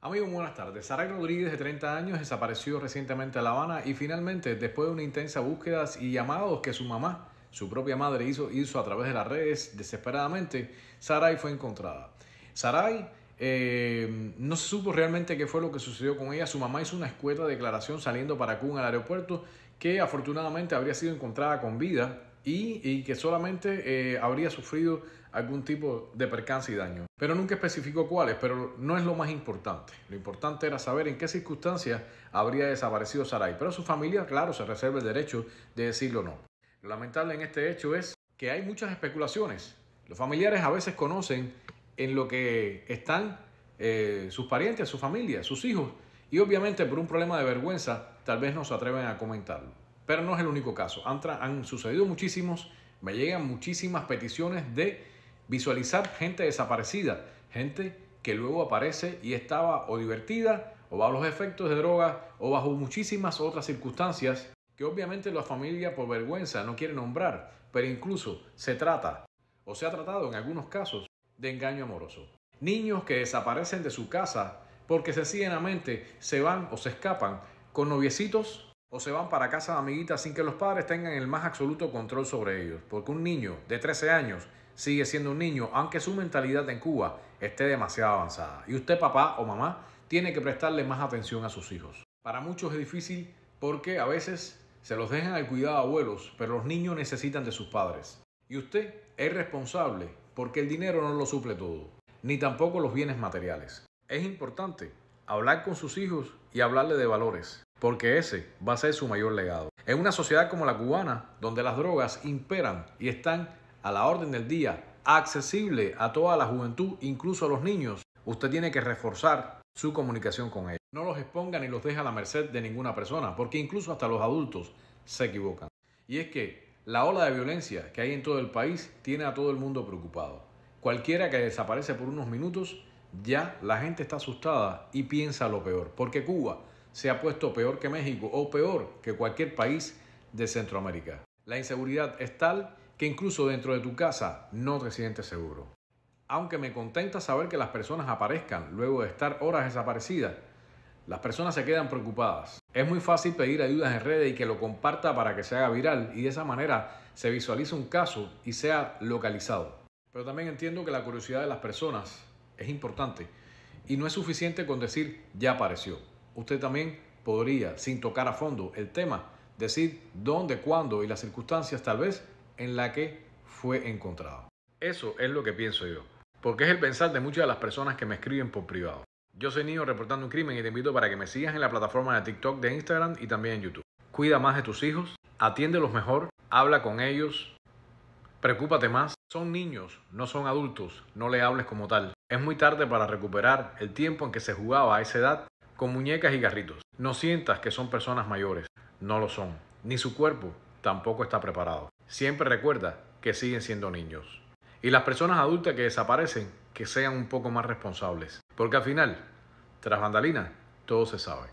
Amigo, buenas tardes. Saray Rodríguez, de 30 años, desapareció recientemente a La Habana y finalmente, después de una intensa búsqueda y llamados que su mamá, su propia madre, hizo, hizo a través de las redes desesperadamente, Saray fue encontrada. Saray eh, no se supo realmente qué fue lo que sucedió con ella. Su mamá hizo una escueta declaración saliendo para Kun al aeropuerto que afortunadamente habría sido encontrada con vida y, que solamente eh, habría sufrido algún tipo de percance y daño. Pero nunca especificó cuáles, pero no es lo más importante. Lo importante era saber en qué circunstancias habría desaparecido Sarai. Pero su familia, claro, se reserva el derecho de decirlo o no. Lo lamentable en este hecho es que hay muchas especulaciones. Los familiares a veces conocen en lo que están eh, sus parientes, su familia, sus hijos, y obviamente por un problema de vergüenza tal vez no se atreven a comentarlo. Pero no es el único caso. Han, sucedido muchísimos, me llegan muchísimas peticiones de visualizar gente desaparecida, gente que luego aparece y estaba o divertida, o bajo los efectos de droga, o bajo muchísimas otras circunstancias que obviamente la familia por vergüenza no quiere nombrar, pero incluso se trata, o se ha tratado en algunos casos, de engaño amoroso. Niños que desaparecen de su casa porque se mente se van o se escapan con noviecitos o se van para casa de amiguitas sin que los padres tengan el más absoluto control sobre ellos, porque un niño de 13 años sigue siendo un niño, aunque su mentalidad en Cuba esté demasiado avanzada. Y usted, papá o mamá, tiene que prestarle más atención a sus hijos. Para muchos es difícil porque a veces se los dejan al cuidado de abuelos, pero los niños necesitan de sus padres. Y usted es responsable porque el dinero no lo suple todo, ni tampoco los bienes materiales. Es importante hablar con sus hijos y hablarle de valores, porque ese va a ser su mayor legado. En una sociedad como la cubana, donde las drogas imperan y están a la orden del día, accesible a toda la juventud, incluso a los niños, usted tiene que reforzar su comunicación con ellos. No los exponga ni los deja a la merced de ninguna persona, porque incluso hasta los adultos se equivocan. Y es que la ola de violencia que hay en todo el país tiene a todo el mundo preocupado. Cualquiera que desaparece por unos minutos, ya la gente está asustada y piensa lo peor, porque Cuba se ha puesto peor que México o peor que cualquier país de Centroamérica. La inseguridad es tal que incluso dentro de tu casa no te sientes seguro. Aunque me contenta saber que las personas aparezcan luego de estar horas desaparecidas, las personas se quedan preocupadas. Es muy fácil pedir ayudas en redes y que lo comparta para que se haga viral y de esa manera se visualice un caso y sea localizado. Pero también entiendo que la curiosidad de las personas es importante y no es suficiente con decir ya apareció usted también podría, sin tocar a fondo el tema, decir dónde, cuándo y las circunstancias tal vez en la que fue encontrado. Eso es lo que pienso yo, porque es el pensar de muchas de las personas que me escriben por privado. Yo soy niño reportando un crimen y te invito para que me sigas en la plataforma de TikTok, de Instagram y también en YouTube. Cuida más de tus hijos, atiéndelos mejor, habla con ellos, preocúpate más. Son niños, no son adultos, no le hables como tal. Es muy tarde para recuperar el tiempo en que se jugaba a esa edad con muñecas y garritos. No sientas que son personas mayores, no lo son, ni su cuerpo tampoco está preparado. Siempre recuerda que siguen siendo niños. Y las personas adultas que desaparecen, que sean un poco más responsables, porque al final, tras vandalina, todo se sabe.